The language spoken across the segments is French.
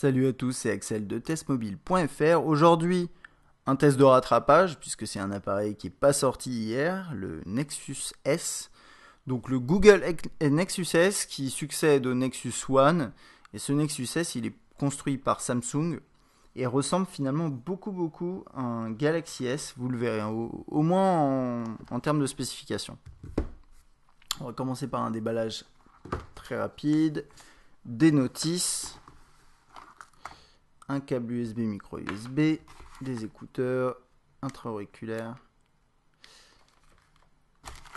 Salut à tous, c'est Axel de testmobile.fr. Aujourd'hui, un test de rattrapage, puisque c'est un appareil qui n'est pas sorti hier, le Nexus S. Donc le Google Nexus S qui succède au Nexus One. Et ce Nexus S, il est construit par Samsung et ressemble finalement beaucoup beaucoup à un Galaxy S, vous le verrez, au, moins en, en termes de spécifications. On va commencer par un déballage très rapide, des notices un câble USB, micro USB, des écouteurs intra-auriculaires,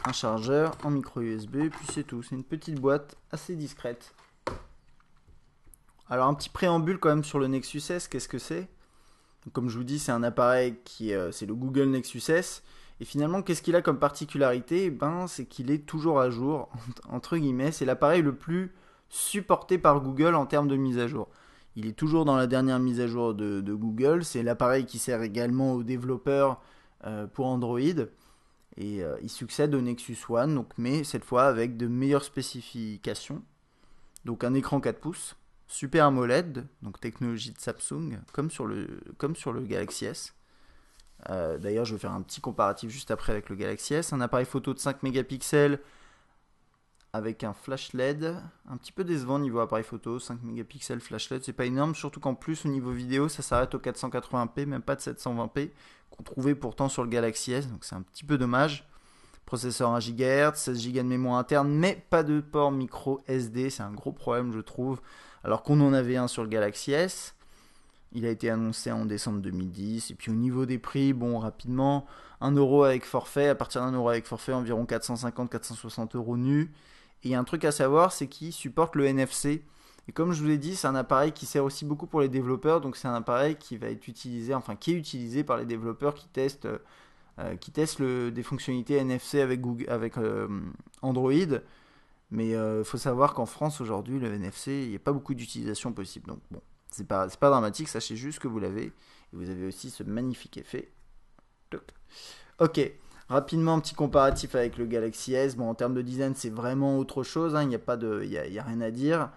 un chargeur en micro USB, puis c'est tout. C'est une petite boîte assez discrète. Alors un petit préambule quand même sur le Nexus S, qu'est-ce que c'est Comme je vous dis, c'est un appareil qui est euh, c'est le Google Nexus S. Et finalement, qu'est-ce qu'il a comme particularité eh Ben, c'est qu'il est toujours à jour entre guillemets. C'est l'appareil le plus supporté par Google en termes de mise à jour. Il est toujours dans la dernière mise à jour de, Google. C'est l'appareil qui sert également aux développeurs euh, pour Android. Et euh, il succède au Nexus One, donc, mais cette fois avec de meilleures spécifications. Donc un écran 4 pouces, Super AMOLED, donc technologie de Samsung, comme sur le, comme sur le Galaxy S. Euh, d'ailleurs, je vais faire un petit comparatif juste après avec le Galaxy S. Un appareil photo de 5 mégapixels avec un flash LED, un petit peu décevant niveau appareil photo, 5 mégapixels flash LED, c'est pas énorme, surtout qu'en plus au niveau vidéo ça s'arrête au 480p, même pas de 720p, qu'on trouvait pourtant sur le Galaxy S, donc c'est un petit peu dommage. Processeur 1 GHz, 16 Go de mémoire interne, mais pas de port micro SD, c'est un gros problème je trouve, alors qu'on en avait un sur le Galaxy S. Il a été annoncé en décembre 2010. Et puis au niveau des prix, bon, rapidement, 1 euro avec forfait. À partir d'un euro avec forfait, environ 450-460 euros nus. Et il y a un truc à savoir, c'est qu'il supporte le NFC. Et comme je vous l'ai dit, c'est un appareil qui sert aussi beaucoup pour les développeurs, donc c'est un appareil qui va être utilisé, enfin qui est utilisé par les développeurs qui testent, euh, qui testent des fonctionnalités NFC avec, avec euh, Android. Mais il euh, faut savoir qu'en France aujourd'hui, le NFC, il n'y a pas beaucoup d'utilisation possible. Donc bon, c'est pas, pas dramatique, sachez juste que vous l'avez. Et vous avez aussi ce magnifique effet. Ok, Rapidement, un petit comparatif avec le Galaxy S. Bon, en termes de design, c'est vraiment autre chose. Hein. Il n'y a, pas de, y a rien à dire.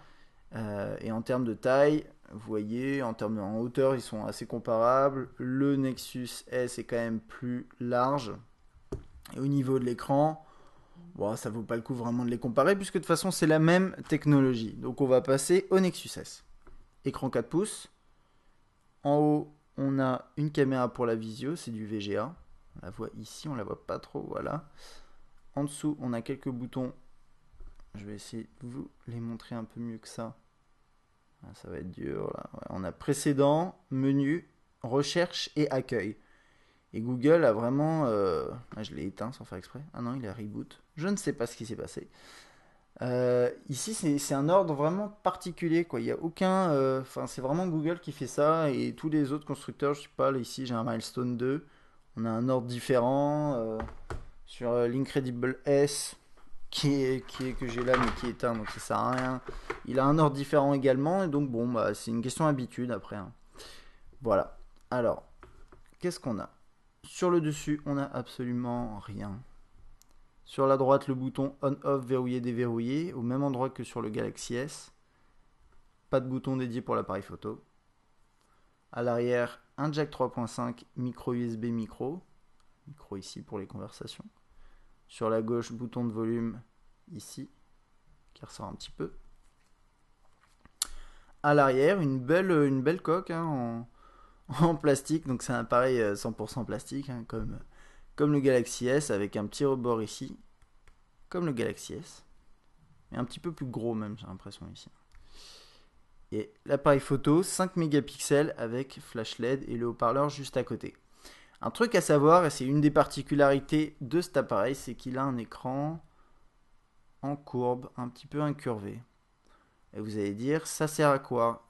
Euh, et en termes de taille, vous voyez, en termes de, en hauteur, ils sont assez comparables. Le Nexus S est quand même plus large. Et au niveau de l'écran, ça ça vaut pas le coup vraiment de les comparer puisque de toute façon c'est la même technologie. Donc on va passer au Nexus S. Écran 4 pouces. En haut, on a une caméra pour la visio, c'est du VGA la voit ici, on la voit pas trop, voilà. En dessous, on a quelques boutons. Je vais essayer de vous les montrer un peu mieux que ça. Ah, ça va être dur, on a précédent, menu, recherche et accueil. Et Google a vraiment... Euh, ah, je l'ai éteint sans faire exprès. Ah non, il a reboot. Je ne sais pas ce qui s'est passé. Euh, ici, c'est un ordre vraiment particulier. Quoi. Il y a aucun. Euh, enfin, c'est vraiment Google qui fait ça et tous les autres constructeurs. Je sais pas. Là, ici, j'ai un milestone 2 on a un ordre différent. Euh, sur euh, l'Incredible S, qui est, que j'ai là mais qui est éteint, donc ça sert à rien. Il a un ordre différent également, et donc bon, bah, c'est une question d'habitude après. Hein. Voilà. Alors, qu'est-ce qu'on a Sur le dessus, on a absolument rien. Sur la droite, le bouton on-off, verrouiller, déverrouiller, au même endroit que sur le Galaxy S. Pas de bouton dédié pour l'appareil photo. À l'arrière, un jack 3.5 micro USB micro, micro ici pour les conversations. Sur la gauche, bouton de volume ici, qui ressort un petit peu. À l'arrière, une belle, une belle coque hein, en, plastique, donc c'est un appareil 100% euh, plastique, hein, comme, comme le Galaxy S, avec un petit rebord ici, comme le Galaxy S, mais un petit peu plus gros même, j'ai l'impression ici. Et l'appareil photo 5 mégapixels avec flash LED et le haut-parleur juste à côté. Un truc à savoir, et c'est une des particularités de cet appareil, c'est qu'il a un écran en courbe, un petit peu incurvé. Et vous allez dire, ça sert à quoi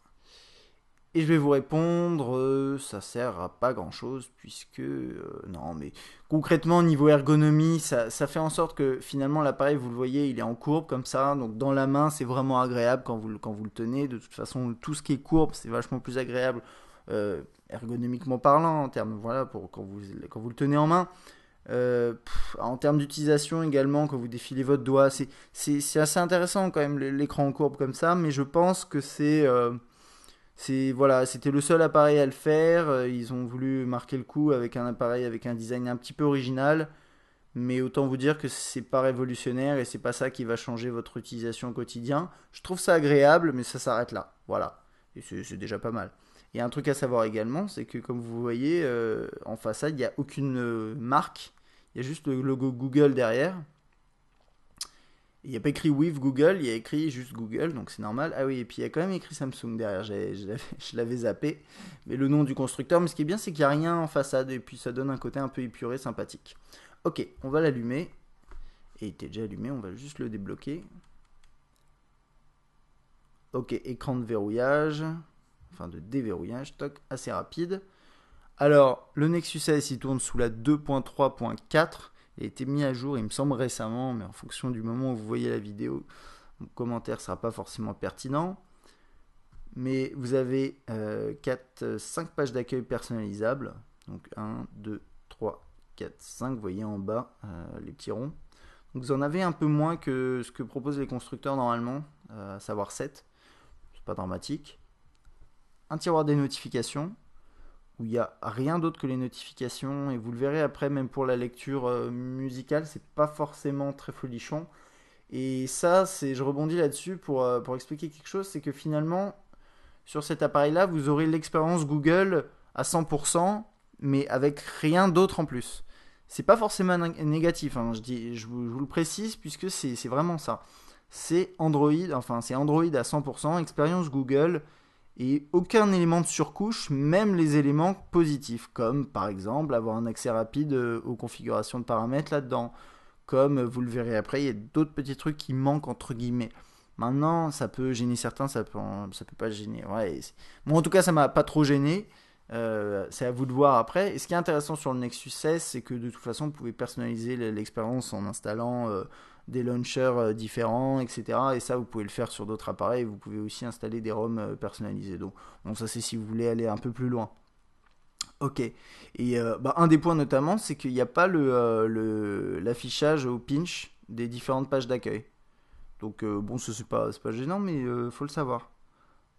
et je vais vous répondre, euh, ça sert à pas grand chose puisque euh, non, mais concrètement niveau ergonomie, ça, fait en sorte que finalement l'appareil, vous le voyez, il est en courbe comme ça, donc dans la main c'est vraiment agréable quand vous quand vous le tenez. De toute façon, tout ce qui est courbe, c'est vachement plus agréable euh, ergonomiquement parlant en termes voilà pour quand vous quand vous le tenez en main. en termes d'utilisation également, quand vous défilez votre doigt, c'est assez intéressant quand même l'écran en courbe comme ça, mais je pense que c'est voilà, c'était le seul appareil à le faire. Euh, ils ont voulu marquer le coup avec un appareil avec un design un petit peu original, mais autant vous dire que c'est pas révolutionnaire et c'est pas ça qui va changer votre utilisation au quotidien. Je trouve ça agréable, mais ça s'arrête là. Voilà, et c'est déjà pas mal. Et un truc à savoir également, c'est que comme vous voyez, euh, en façade, il n'y a aucune euh, marque. Il y a juste le logo Google derrière. Il n'y a pas écrit with Google, il y a écrit juste Google, donc c'est normal. Ah oui, et puis il y a quand même écrit Samsung derrière, je l'avais zappé. Mais le nom du constructeur, mais ce qui est bien, c'est qu'il n'y a rien en façade, et puis ça donne un côté un peu épuré, sympathique. Ok, on va l'allumer. Et il était déjà allumé, on va juste le débloquer. Ok, écran de verrouillage, enfin de déverrouillage, toc, assez rapide. Alors, le Nexus S, il tourne sous la 2.3.4 a été mis à jour, il me semble récemment, mais en fonction du moment où vous voyez la vidéo, mon commentaire ne sera pas forcément pertinent. Mais vous avez euh, 4, 5 pages d'accueil personnalisables. Donc 1, 2, 3, 4, 5. voyez en bas euh, les petits ronds. Donc vous en avez un peu moins que ce que proposent les constructeurs normalement, euh, à savoir 7. C'est pas dramatique. Un tiroir des notifications où il n'y a rien d'autre que les notifications. Et vous le verrez après, même pour la lecture euh, musicale, c'est pas forcément très folichon. Et ça, c'est, je rebondis là-dessus pour, euh, pour expliquer quelque chose, c'est que finalement, sur cet appareil-là, vous aurez l'expérience Google à 100%, mais avec rien d'autre en plus. C'est pas forcément négatif, hein, je, dis, je vous, le précise, puisque c'est vraiment ça. C'est Android, enfin c'est Android à 100%, expérience Google, et aucun élément de surcouche, même les éléments positifs, comme par exemple avoir un accès rapide euh, aux configurations de paramètres là-dedans. Comme euh, vous le verrez après, il y a d'autres petits trucs qui manquent entre guillemets. Maintenant, ça peut gêner certains, ça peut, ça peut pas gêner. Ouais, bon, en tout cas, ça m'a pas trop gêné. Euh, c'est à vous de voir après. Et ce qui est intéressant sur le Nexus 16, c'est que de toute façon, vous pouvez personnaliser l'expérience en installant euh, des launchers euh, différents, etc. Et ça, vous pouvez le faire sur d'autres appareils. Vous pouvez aussi installer des ROM personnalisés. Donc, bon, ça, c'est si vous voulez aller un peu plus loin. Ok. Et bah, un des points notamment, c'est qu'il n'y a pas l'affichage le, au pinch des différentes pages d'accueil. Donc, bon, ce n'est pas, pas gênant, mais il faut le savoir.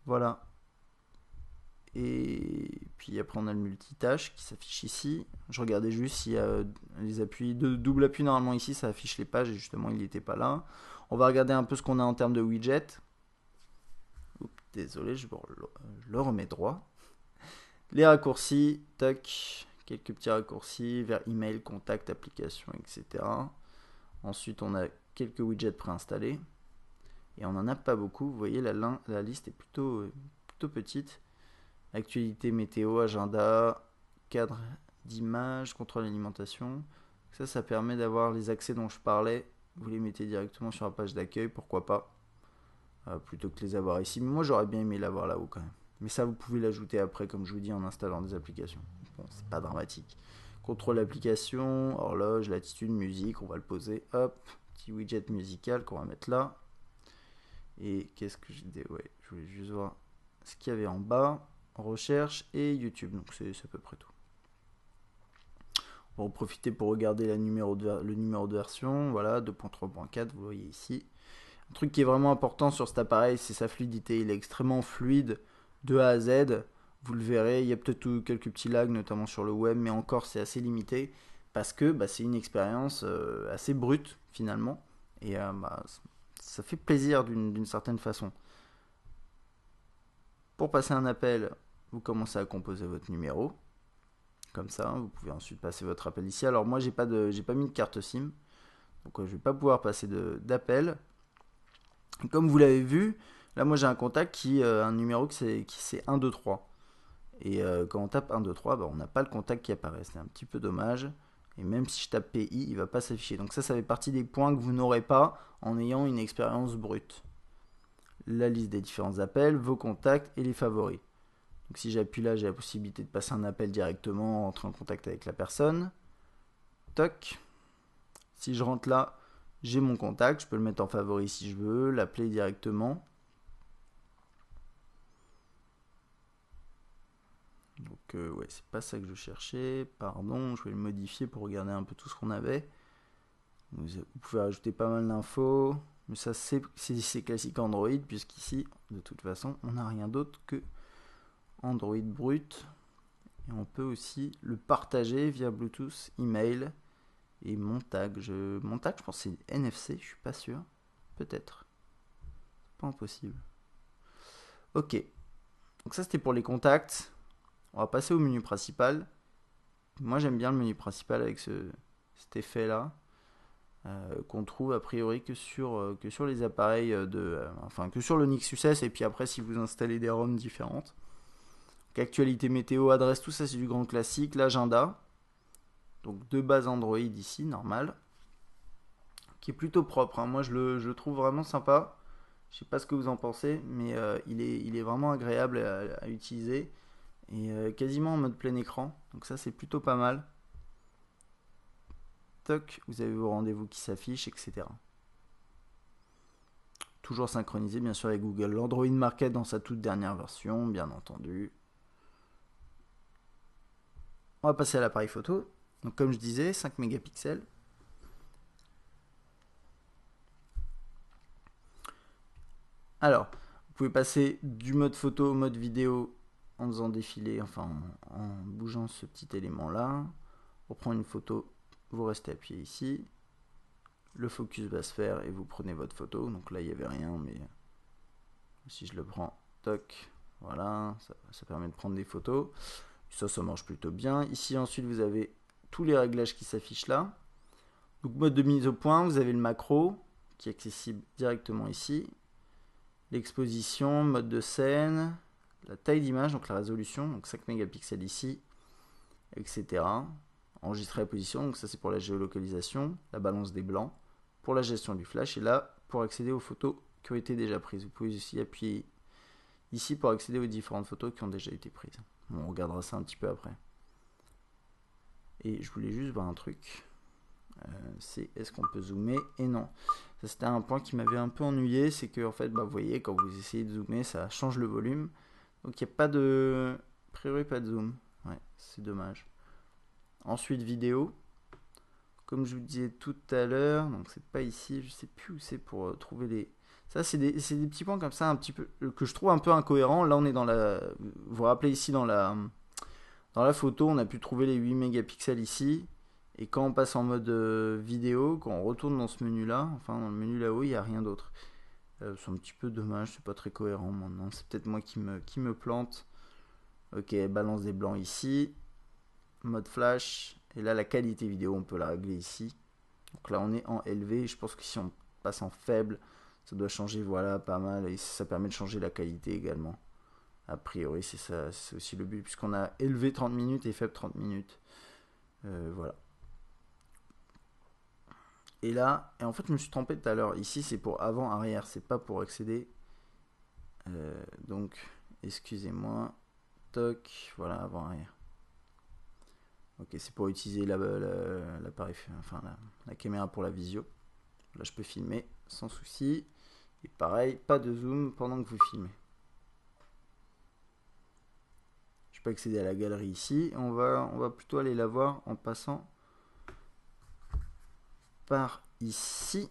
Voilà. Et puis après, on a le multitâche qui s'affiche ici. Je regardais juste s'il y a euh, les appuis, de double appui normalement ici, ça affiche les pages et justement, il n'était pas là. On va regarder un peu ce qu'on a en termes de widget. désolé, je, le remets droit. Les raccourcis, tac, quelques petits raccourcis vers email, contact, application, etc. Ensuite, on a quelques widgets préinstallés. Et on n'en a pas beaucoup. Vous voyez, la, liste est plutôt, euh, plutôt petite. Actualité météo, agenda, cadre d'image, contrôle alimentation. Ça, ça permet d'avoir les accès dont je parlais. Vous les mettez directement sur la page d'accueil, pourquoi pas. Euh, plutôt que de les avoir ici. Mais moi, j'aurais bien aimé l'avoir là-haut quand même. Mais ça, vous pouvez l'ajouter après, comme je vous dis, en installant des applications. Bon, c'est pas dramatique. Contrôle application, horloge, latitude, musique, on va le poser. Hop, petit widget musical qu'on va mettre là. Et qu'est-ce que j'ai dit Ouais, je voulais juste voir ce qu'il y avait en bas recherche et YouTube. Donc c'est à peu près tout. On va en profiter pour regarder la numéro de, le numéro de version, voilà, 2.3.4, vous voyez ici. Un truc qui est vraiment important sur cet appareil, c'est sa fluidité. Il est extrêmement fluide de A à Z. Vous le verrez, il y a peut-être quelques petits lags, notamment sur le web, mais encore c'est assez limité parce que bah, c'est une expérience euh, assez brute finalement. Et euh, bah, ça fait plaisir d'une certaine façon. Pour passer un appel, vous commencez à composer votre numéro. Comme ça, hein, vous pouvez ensuite passer votre appel ici. Alors moi, j'ai pas de, j'ai pas mis de carte SIM, donc euh, je vais pas pouvoir passer d'appel. Comme vous l'avez vu, là moi j'ai un contact qui, euh, un numéro qui c'est, qui c'est 1 2 3. Et euh, quand on tape 1, 3, bah, on n'a pas le contact qui apparaît. C'est un petit peu dommage. Et même si je tape PI, il va pas s'afficher. Donc ça, ça fait partie des points que vous n'aurez pas en ayant une expérience brute. La liste des différents appels, vos contacts et les favoris. Donc si j'appuie là, j'ai la possibilité de passer un appel directement, entrer en contact avec la personne. Toc. Si je rentre là, j'ai mon contact, je peux le mettre en favori si je veux, l'appeler directement. Donc euh, ouais, c'est pas ça que je cherchais, pardon, je vais le modifier pour regarder un peu tout ce qu'on avait. Vous, pouvez ajouter pas mal d'infos, mais ça c'est classique Android, puisqu'ici, de toute façon, on n'a rien d'autre que Android brut. Et on peut aussi le partager via Bluetooth, email et montage. Je, pense je pense c'est NFC, je suis pas sûr. Peut-être. Pas impossible. Ok. Donc ça c'était pour les contacts. On va passer au menu principal. Moi j'aime bien le menu principal avec ce, cet effet là. Euh, qu'on trouve a priori que sur, euh, que sur les appareils euh, de... enfin que sur le Nixus S et puis après si vous installez des ROMs différentes actualité météo, adresse, tout ça, c'est du grand classique. L'agenda. Donc, deux bases Android ici, normal. Qui est plutôt propre. Hein. Moi, je le, trouve vraiment sympa. Je sais pas ce que vous en pensez, mais euh, il, est, il est vraiment agréable à, utiliser. Et euh, quasiment en mode plein écran. Donc, ça, c'est plutôt pas mal. Toc, vous avez vos rendez-vous qui s'affichent, etc toujours synchronisé bien sûr avec Google. L'Android Market dans sa toute dernière version, bien entendu. On va passer à l'appareil photo. Donc comme je disais, 5 mégapixels. Alors, vous pouvez passer du mode photo au mode vidéo en faisant défiler, enfin en, bougeant ce petit élément là. Pour prendre une photo, vous restez appuyé ici. Le focus va se faire et vous prenez votre photo. Donc là, il n'y avait rien, mais si je le prends, toc, voilà, ça permet de prendre des photos. Ça, ça marche plutôt bien. Ici, ensuite, vous avez tous les réglages qui s'affichent là. Donc, mode de mise au point, vous avez le macro qui est accessible directement ici. L'exposition, mode de scène, la taille d'image, donc la résolution, donc 5 mégapixels ici, etc. Enregistrer la position, donc ça c'est pour la géolocalisation, la balance des blancs, pour la gestion du flash, et là pour accéder aux photos qui ont été déjà prises. Vous pouvez aussi appuyer ici pour accéder aux différentes photos qui ont déjà été prises. On regardera ça un petit peu après. Et je voulais juste voir un truc. Euh, c'est est-ce qu'on peut zoomer et non. c'était un point qui m'avait un peu ennuyé, c'est que en fait, bah, vous voyez, quand vous essayez de zoomer, ça change le volume. Donc il n'y a pas de... A priori pas de zoom. Ouais, c'est dommage. Ensuite vidéo. Comme je vous disais tout à l'heure, donc c'est pas ici, je sais plus où c'est pour euh, trouver les, ça, c'est des, petits points comme ça, un petit peu, euh, que je trouve un peu incohérent. Là, on est dans la. Vous vous rappelez ici, dans la, dans la photo, on a pu trouver les 8 mégapixels ici. Et quand on passe en mode euh, vidéo, quand on retourne dans ce menu-là, enfin dans le menu là-haut, il n'y a rien d'autre. Euh, c'est un petit peu dommage, c'est pas très cohérent maintenant. C'est peut-être moi qui me, qui me plante. Ok, balance des blancs ici. Mode flash. Et là, la qualité vidéo, on peut la régler ici. Donc là, on est en élevé. Je pense que si on passe en faible, ça doit changer voilà pas mal et ça permet de changer la qualité également. A priori, c'est ça, c'est aussi le but puisqu'on a élevé 30 minutes et faible 30 minutes. Euh, voilà. Et là, et en fait, je me suis trompé tout à l'heure. Ici, c'est pour avant arrière, c'est pas pour accéder. Euh, donc, excusez-moi. Toc, voilà avant arrière. Ok, c'est pour utiliser la, enfin la caméra pour la visio. Là, je peux filmer sans souci pareil, pas de zoom pendant que vous filmez. Je peux accéder à la galerie ici. On va, on va plutôt aller la voir en passant par ici.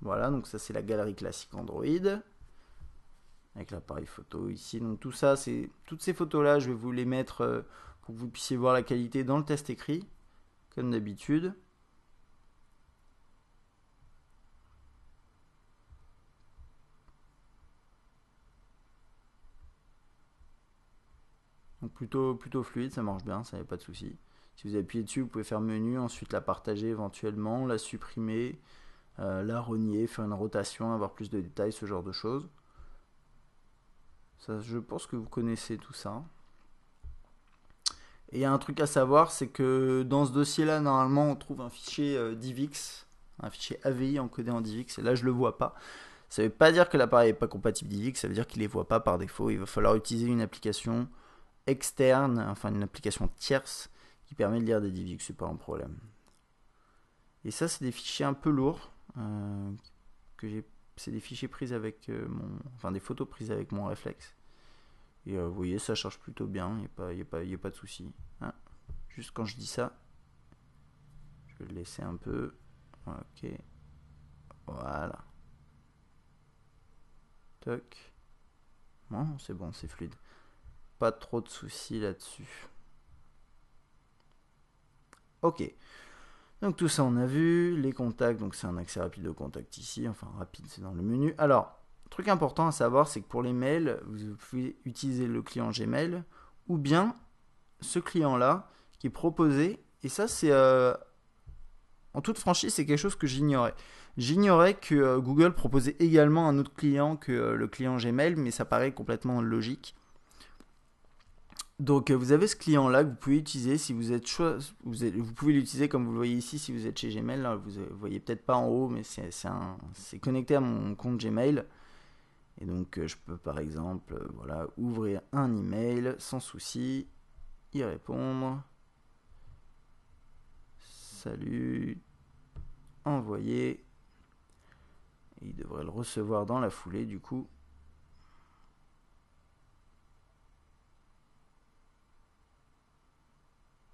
Voilà, donc ça c'est la galerie classique Android. Avec l'appareil photo ici. Donc tout ça, c'est toutes ces photos-là, je vais vous les mettre euh, pour que vous puissiez voir la qualité dans le test écrit, comme d'habitude. plutôt, plutôt fluide, ça marche bien, ça a pas de souci. Si vous appuyez dessus, vous pouvez faire menu, ensuite la partager éventuellement, la supprimer, euh, la renier, faire une rotation, avoir plus de détails, ce genre de choses. Ça, je pense que vous connaissez tout ça. Et un truc à savoir, c'est que dans ce dossier-là, normalement, on trouve un fichier euh, DivX, un fichier AVI encodé en DivX, et là, je ne le vois pas. Ça ne veut pas dire que l'appareil n'est pas compatible DivX, ça veut dire qu'il ne les voit pas par défaut. Il va falloir utiliser une application externe, enfin une application tierce qui permet de lire des DivX, c'est pas un problème. Et ça, c'est des fichiers un peu lourds euh, que j'ai. C'est des fichiers prises avec euh, mon, enfin des photos prises avec mon réflexe. Et euh, vous voyez, ça charge plutôt bien, il n'y a, pas, pas de souci. Hein. Juste quand je dis ça, je vais le laisser un peu. Ok. Voilà. Toc. Non, c'est bon, c'est fluide. Pas trop de soucis là-dessus. Ok. Donc tout ça on a vu. Les contacts, donc c'est un accès rapide aux contacts ici. Enfin rapide, c'est dans le menu. Alors, truc important à savoir, c'est que pour les mails, vous pouvez utiliser le client Gmail ou bien ce client-là qui est proposé. Et ça, c'est euh, en toute franchise, c'est quelque chose que j'ignorais. J'ignorais que euh, Google proposait également un autre client que euh, le client Gmail, mais ça paraît complètement logique. Donc euh, vous avez ce client-là que vous pouvez utiliser si vous êtes choix, vous, vous pouvez l'utiliser comme vous le voyez ici si vous êtes chez Gmail. Hein. vous ne euh, voyez peut-être pas en haut, mais c'est connecté à mon compte Gmail. Et donc euh, je peux par exemple voilà, ouvrir un email sans souci, y répondre. Salut, envoyer. il devrait le recevoir dans la foulée du coup.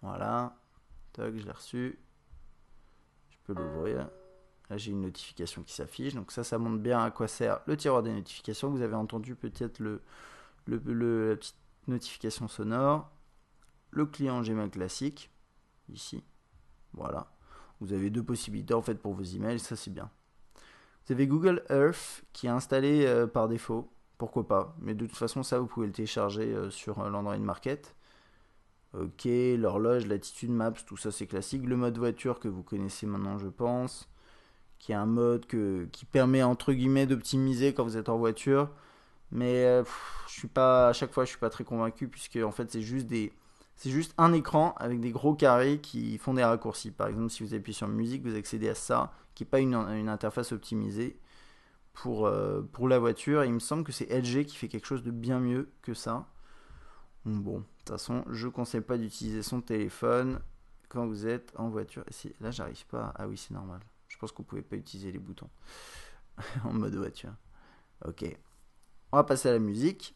Voilà. Toc, je l'ai reçu. Je peux l'ouvrir. Là, j'ai une notification qui s'affiche. Donc ça, ça montre bien à quoi sert le tiroir des notifications. Vous avez entendu peut-être le, la petite notification sonore. Le client Gmail classique. Ici. Voilà. Vous avez deux possibilités en fait pour vos emails. Ça, c'est bien. Vous avez Google Earth qui est installé euh, par défaut. Pourquoi pas Mais de toute façon, ça, vous pouvez le télécharger euh, sur euh, l'Android Market. Ok, l'horloge, l'attitude, maps, tout ça c'est classique. Le mode voiture que vous connaissez maintenant, je pense, qui est un mode qui permet entre guillemets d'optimiser quand vous êtes en voiture. Mais euh, je suis pas, à chaque fois, je suis pas très convaincu puisque en fait c'est juste des, c'est juste un écran avec des gros carrés qui font des raccourcis. Par exemple, si vous appuyez sur musique, vous accédez à ça, qui n'est pas une, interface optimisée pour, euh, pour la voiture. Et il me semble que c'est LG qui fait quelque chose de bien mieux que ça. Bon, de toute façon, je ne conseille pas d'utiliser son téléphone quand vous êtes en voiture. Là, j'arrive pas. Ah oui, c'est normal. Je pense qu'on ne pouvait pas utiliser les boutons en mode voiture. Ok. On va passer à la musique.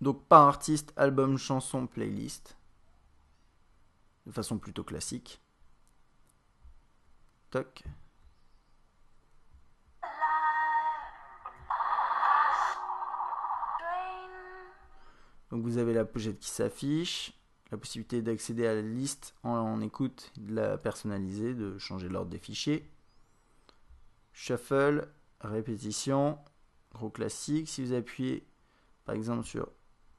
Donc, par artiste, album, chanson, playlist. De façon plutôt classique. Toc. Donc vous avez la pochette qui s'affiche, la possibilité d'accéder à la liste en, écoute, de la personnaliser, de changer l'ordre des fichiers. Shuffle, répétition, gros classique. Si vous appuyez par exemple sur...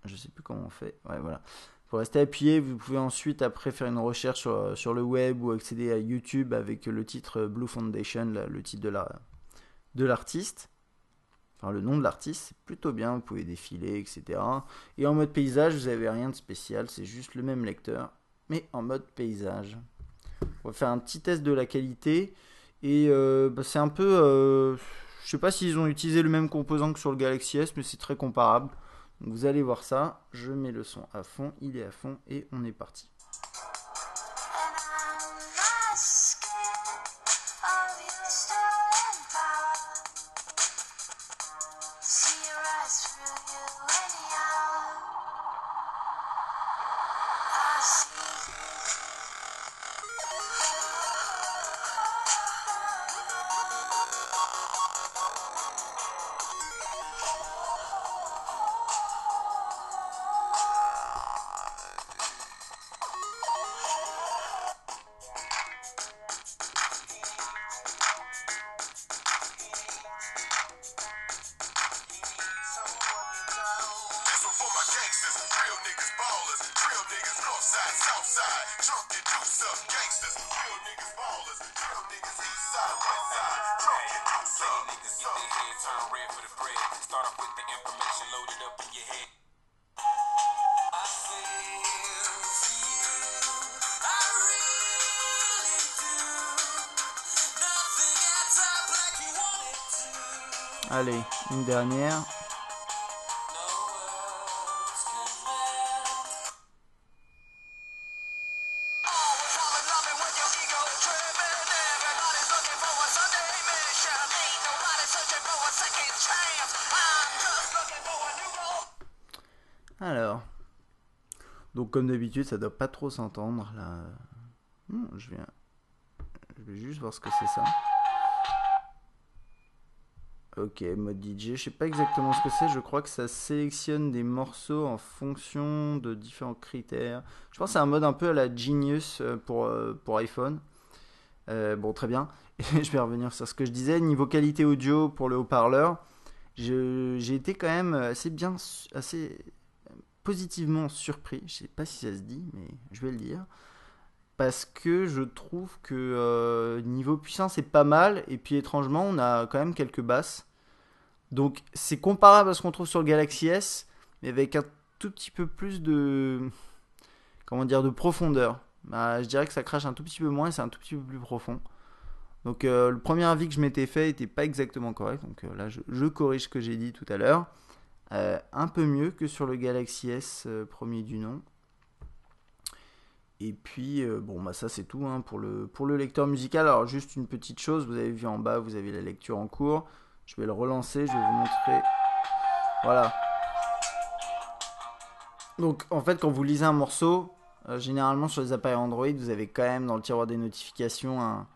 Je ne sais plus comment on fait. Ouais, voilà. Pour rester appuyé, vous pouvez ensuite après faire une recherche sur, euh, le web ou accéder à YouTube avec le titre Blue Foundation, le titre de l'artiste. Enfin, le nom de l'artiste, c'est plutôt bien, vous pouvez défiler, etc. Et en mode paysage, vous n'avez rien de spécial, c'est juste le même lecteur, mais en mode paysage. On va faire un petit test de la qualité. Et euh, bah, c'est un peu... Euh, je ne sais pas s'ils ont utilisé le même composant que sur le Galaxy S, mais c'est très comparable. vous allez voir ça. Je mets le son à fond, il est à fond, et on est parti. Allez, une dernière. Alors, donc comme d'habitude, ça doit pas trop s'entendre là. Hmm, je viens, je vais juste voir ce que c'est ça. Ok, mode DJ, je sais pas exactement ce que c'est, je crois que ça sélectionne des morceaux en fonction de différents critères. Je pense que c'est un mode un peu à la Genius euh, euh, pour, iPhone. Euh, bon, très bien. je vais revenir sur ce que je disais. Niveau qualité audio pour le haut-parleur, j'ai été quand même assez bien, assez positivement surpris. Je sais pas si ça se dit, mais je vais le dire parce que je trouve que euh, niveau puissance c'est pas mal et puis étrangement on a quand même quelques basses. Donc c'est comparable à ce qu'on trouve sur le Galaxy S mais avec un tout petit peu plus de comment dire de profondeur. Bah, je dirais que ça crache un tout petit peu moins et c'est un tout petit peu plus profond. Donc euh, le premier avis que je m'étais fait n'était pas exactement correct. Donc euh, là je, corrige ce que j'ai dit tout à l'heure. un peu mieux que sur le Galaxy S premier du nom. Et puis, euh, bon, bah ça c'est tout hein, pour, le, pour le lecteur musical. Alors, juste une petite chose, vous avez vu en bas, vous avez la lecture en cours. Je vais le relancer, je vais vous montrer. Voilà. Donc, en fait, quand vous lisez un morceau, euh, généralement sur les appareils Android, vous avez quand même dans le tiroir des notifications un,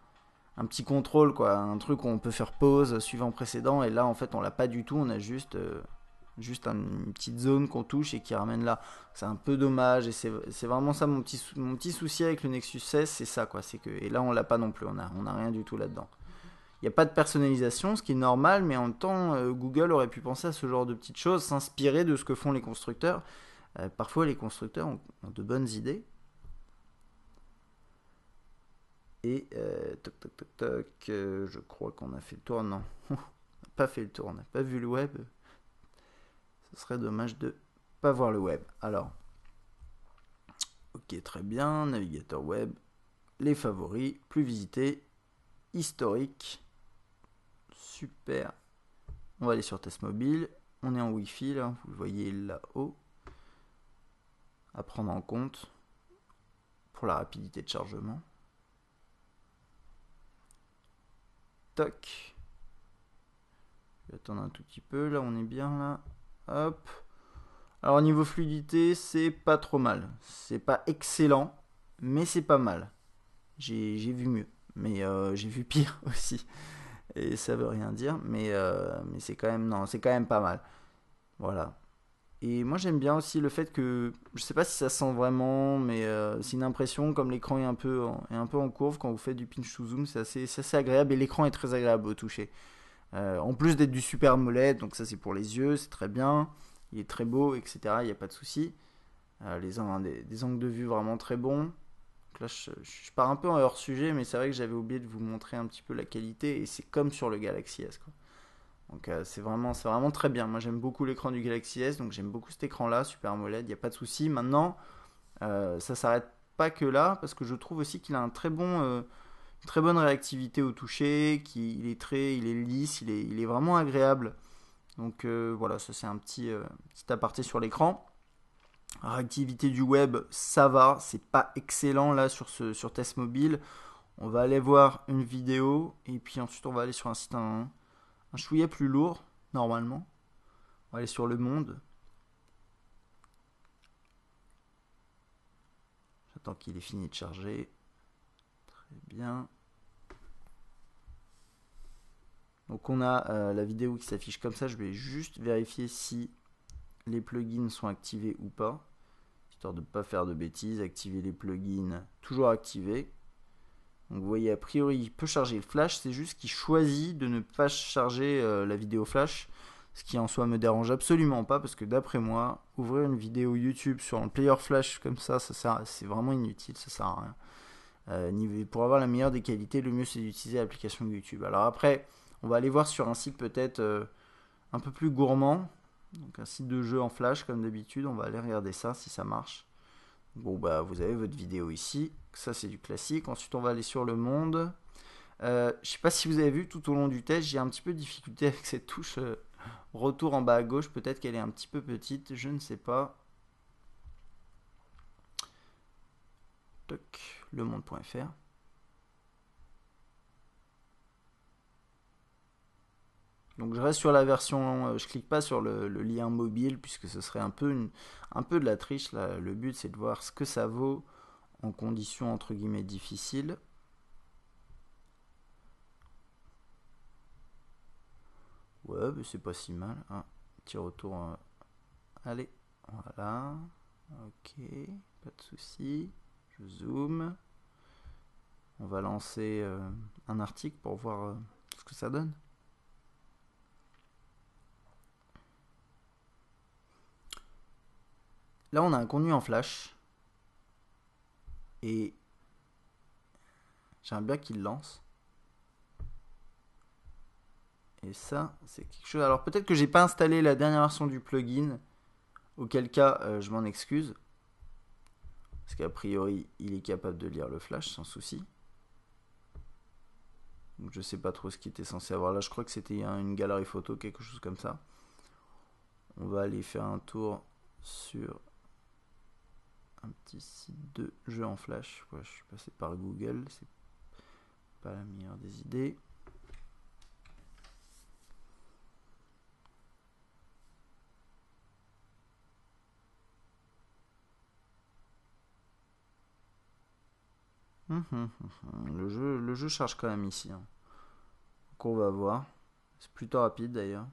petit contrôle, quoi. Un truc où on peut faire pause, suivant précédent. Et là, en fait, on l'a pas du tout, on a juste. Euh, juste une petite zone qu'on touche et qui ramène là. C'est un peu dommage et c'est vraiment ça mon petit, mon petit souci avec le Nexus S. c'est ça quoi. Que, et là on l'a pas non plus, on n'a on rien du tout là-dedans. Il n'y a pas de personnalisation, ce qui est normal, mais en même temps, euh, Google aurait pu penser à ce genre de petites choses, s'inspirer de ce que font les constructeurs. Euh, parfois, les constructeurs ont, de bonnes idées. Et euh, toc toc toc toc, je crois qu'on a fait le tour. Non, on n'a pas fait le tour, on n'a pas vu le web. Ce serait dommage de pas voir le web. Alors, ok, très bien, navigateur web, les favoris, plus visités, historique, super. On va aller sur test mobile, on est en Wi-Fi là, vous le voyez là-haut, à prendre en compte pour la rapidité de chargement. Toc. Je vais attendre un tout petit peu, là on est bien là. Alors niveau fluidité, c'est pas trop mal. C'est pas excellent, mais c'est pas mal. J'ai vu mieux, mais euh, j'ai vu pire aussi. Et ça veut rien dire, euh, mais, c'est quand même non, c'est quand même pas mal. Voilà. Et moi j'aime bien aussi le fait que je sais pas si ça sent vraiment, mais euh, c'est une impression comme l'écran est un peu en, un peu en courbe quand vous faites du pinch to zoom, c'est assez, assez agréable et l'écran est très agréable au toucher. Euh, en plus d'être du super molette donc ça c'est pour les yeux, c'est très bien. Il est très beau, etc. Il n'y a pas de souci. Euh, les angles de vue vraiment très bons. je, pars un peu en hors sujet, mais c'est vrai que j'avais oublié de vous montrer un petit peu la qualité. Et c'est comme sur le Galaxy S. Donc euh, c'est vraiment, vraiment très bien. Moi j'aime beaucoup l'écran du Galaxy S, donc j'aime beaucoup cet écran-là, Super molette il n'y a pas de souci. Maintenant, ça s'arrête pas que là, parce que je trouve aussi qu'il a un très bon très bonne réactivité au toucher, qui, il est très, il est lisse, il est, il est vraiment agréable. Donc euh, voilà, ça c'est un petit, euh, petit aparté sur l'écran. Réactivité du web, ça va, c'est pas excellent là sur, ce, sur test mobile. On va aller voir une vidéo et puis ensuite on va aller sur un site un, un chouillet plus lourd, normalement. On va aller sur le monde. J'attends qu'il ait fini de charger. Eh bien. Donc on a euh, la vidéo qui s'affiche comme ça. Je vais juste vérifier si les plugins sont activés ou pas. Histoire de ne pas faire de bêtises. Activer les plugins, toujours activé. Donc vous voyez, a priori, il peut charger le flash. C'est juste qu'il choisit de ne pas charger euh, la vidéo flash. Ce qui en soi me dérange absolument pas parce que d'après moi, ouvrir une vidéo YouTube sur un player flash comme ça, ça c'est vraiment inutile, ça sert à rien. Euh, pour avoir la meilleure des qualités, le mieux c'est d'utiliser l'application YouTube. Alors après, on va aller voir sur un site peut-être euh, un peu plus gourmand, donc un site de jeu en flash comme d'habitude. On va aller regarder ça si ça marche. Bon bah vous avez votre vidéo ici, ça c'est du classique. Ensuite on va aller sur le monde. Euh, je sais pas si vous avez vu tout au long du test, j'ai un petit peu de difficulté avec cette touche euh, retour en bas à gauche. Peut-être qu'elle est un petit peu petite, je ne sais pas. Toc le monde.fr Donc je reste sur la version, euh, je clique pas sur le, lien mobile puisque ce serait un peu, un peu de la triche. Le but c'est de voir ce que ça vaut en conditions entre guillemets difficiles. Ouais, mais c'est pas si mal. Hein. petit retour. Euh, allez, voilà. Ok, pas de soucis Zoom. On va lancer euh, un article pour voir euh, ce que ça donne. Là, on a un contenu en flash. Et j'aime bien qu'il lance. Et ça, c'est quelque chose. Alors peut-être que j'ai pas installé la dernière version du plugin, auquel cas euh, je m'en excuse. Parce qu'a priori, il est capable de lire le flash sans souci. Donc je sais pas trop ce qu'il était censé avoir là. Je crois que c'était une galerie photo, quelque chose comme ça. On va aller faire un tour sur un petit site de jeux en flash. je suis passé par Google, c'est pas la meilleure des idées. Hum, hum, hum, le jeu, le jeu charge quand même ici. on va voir. C'est plutôt rapide d'ailleurs.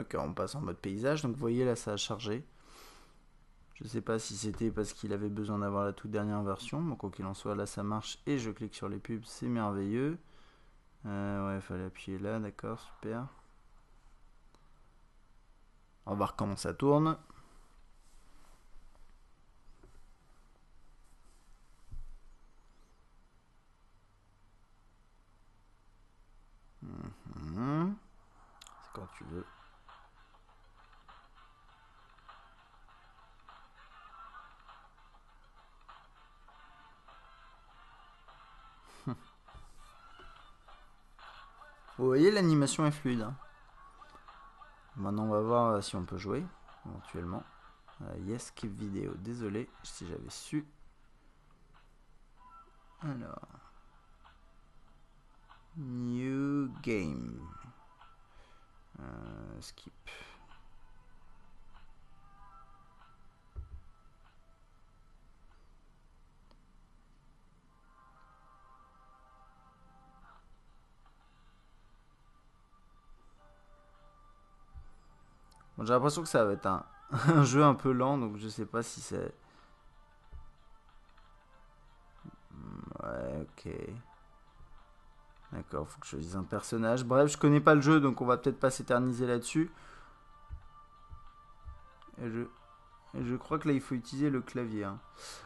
Ok, on passe en mode paysage. Donc vous voyez là, ça a chargé. Je ne sais pas si c'était parce qu'il avait besoin d'avoir la toute dernière version. Donc quoi qu'il en soit, là ça marche et je clique sur les pubs, c'est merveilleux. Euh, ouais, il fallait appuyer là, d'accord, super. On va voir comment ça tourne. Mhm. C'est quand tu veux. l'animation est fluide. Maintenant, on va voir euh, si on peut jouer, éventuellement. Euh, yes, skip vidéo. Désolé si j'avais su. Alors. New game. Uh, skip. J'ai l'impression que ça va être un, jeu un peu lent, donc je sais pas si c'est... Ouais, ok. D'accord, faut que je choisisse un personnage. Bref, je connais pas le jeu, donc on va peut-être pas s'éterniser là-dessus. Et je... Je crois que là, il faut utiliser le clavier. Hein.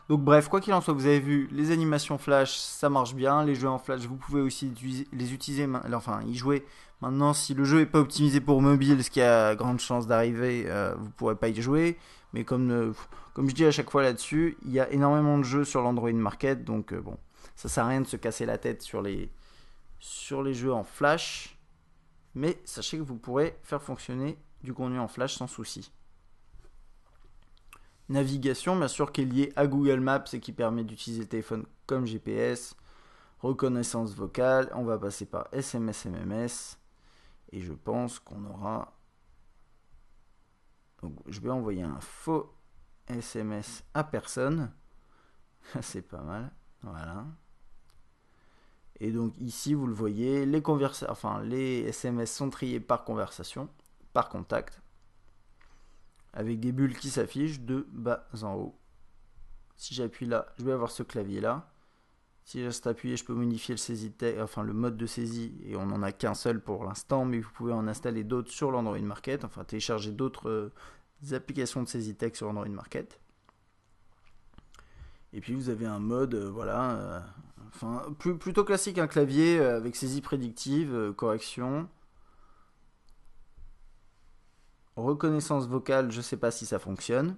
Donc bref, quoi qu'il en soit, vous avez vu, les animations Flash, ça marche bien. Les jeux en Flash, vous pouvez aussi les utiliser, enfin, y jouer. Maintenant, si le jeu n'est pas optimisé pour mobile, ce qui a grande chance d'arriver, euh, vous ne pourrez pas y jouer. Mais comme, euh, comme je dis à chaque fois là-dessus, il y a énormément de jeux sur l'Android Market. Donc euh, bon, ça sert à rien de se casser la tête sur les, sur les jeux en Flash. Mais sachez que vous pourrez faire fonctionner du contenu en Flash sans souci. Navigation, bien sûr, qui est liée à Google Maps et qui permet d'utiliser le téléphone comme GPS. Reconnaissance vocale, on va passer par SMS, MMS. Et je pense qu'on aura... Donc, je vais envoyer un faux SMS à personne. C'est pas mal. Voilà. Et donc ici, vous le voyez, les, enfin, les SMS sont triés par conversation, par contact avec des bulles qui s'affichent de bas en haut. Si j'appuie là, je vais avoir ce clavier là. Si je reste appuyé, je peux modifier le mode de saisie, et on n'en a qu'un seul pour l'instant, mais vous pouvez en installer d'autres sur l'Android Market, enfin télécharger d'autres euh, applications de saisie tech sur Android Market. Et puis vous avez un mode, euh, voilà, euh, enfin, plutôt classique, un clavier avec saisie prédictive, correction, Reconnaissance vocale, je ne sais pas si ça fonctionne.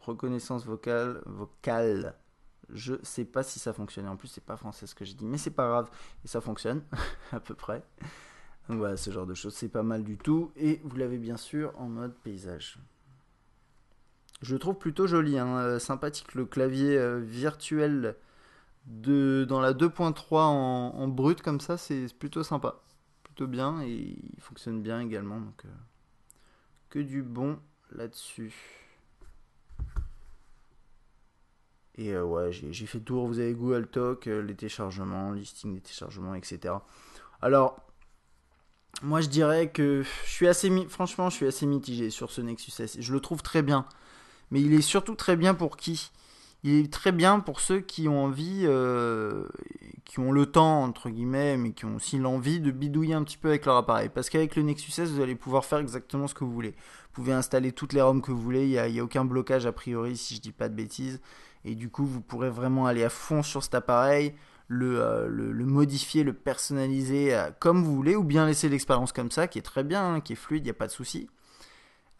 Reconnaissance vocale, vocale. Je sais pas si ça fonctionne. En plus, c'est pas français ce que j'ai dit, mais c'est pas grave. Et ça fonctionne, à peu près. voilà, ce genre de choses, c'est pas mal du tout. Et vous l'avez bien sûr en mode paysage. Je le trouve plutôt joli, hein. Euh, sympathique le clavier euh, virtuel de, dans la 2.3 en, en brut comme ça, c'est plutôt sympa bien et il fonctionne bien également. Donc, euh, que du bon là-dessus. Et euh, ouais, j'ai fait tour. Vous avez Google Talk, euh, les téléchargements, listing des téléchargements, etc. Alors, moi je dirais que je suis assez, franchement, je suis assez mitigé sur ce Nexus S. Je le trouve très bien, mais il est surtout très bien pour qui il est très bien pour ceux qui ont envie, euh, qui ont le temps, entre guillemets, mais qui ont aussi l'envie de bidouiller un petit peu avec leur appareil. Parce qu'avec le Nexus S, vous allez pouvoir faire exactement ce que vous voulez. Vous pouvez installer toutes les ROM que vous voulez, il n'y a, aucun blocage a priori, si je dis pas de bêtises. Et du coup, vous pourrez vraiment aller à fond sur cet appareil, le, euh, modifier, le personnaliser euh, comme vous voulez, ou bien laisser l'expérience comme ça, qui est très bien, hein, qui est fluide, il n'y a pas de soucis.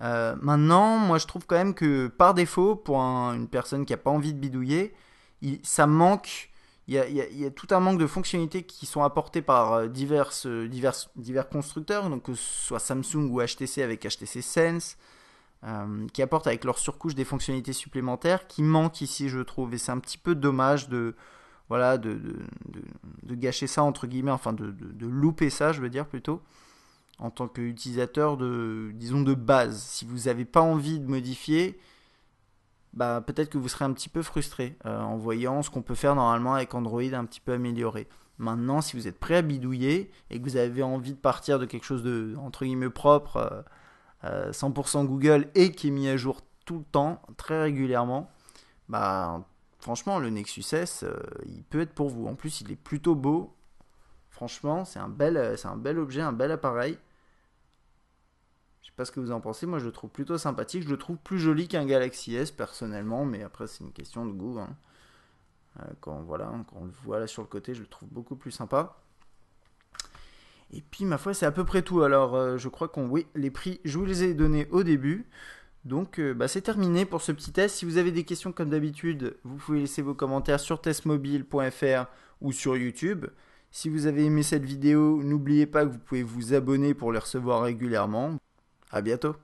Euh, maintenant, moi je trouve quand même que par défaut, pour une personne qui n'a pas envie de bidouiller, il, ça manque. Il y, a, tout un manque de fonctionnalités qui sont apportées par divers, euh, divers, euh, divers constructeurs, donc que ce soit Samsung ou HTC avec HTC Sense, qui apportent avec leur surcouche des fonctionnalités supplémentaires qui manquent ici, je trouve. Et c'est un petit peu dommage de, voilà, de, gâcher ça, entre guillemets, enfin de, louper ça, je veux dire plutôt en tant qu'utilisateur de, disons, de base. Si vous n'avez pas envie de modifier, bah, peut-être que vous serez un petit peu frustré euh, en voyant ce qu'on peut faire normalement avec Android un petit peu amélioré. Maintenant, si vous êtes prêt à bidouiller et que vous avez envie de partir de quelque chose de, entre guillemets, propre, 100% euh, euh, Google et qui est mis à jour tout le temps, très régulièrement, bah, franchement, le Nexus S, il peut être pour vous. En plus, il est plutôt beau. Franchement, c'est un, bel, un bel objet, un bel appareil sais pas ce que vous en pensez, moi je le trouve plutôt sympathique, je le trouve plus joli qu'un Galaxy S personnellement, mais après c'est une question de goût. Hein. Euh, quand, voilà, hein, on le voit là sur le côté, je le trouve beaucoup plus sympa. Et puis ma foi, c'est à peu près tout. Alors euh, je crois qu'on oui, les prix, je vous les ai donnés au début. Donc euh, bah, c'est terminé pour ce petit test. Si vous avez des questions comme d'habitude, vous pouvez laisser vos commentaires sur testmobile.fr ou sur YouTube. Si vous avez aimé cette vidéo, n'oubliez pas que vous pouvez vous abonner pour les recevoir régulièrement. À bientôt.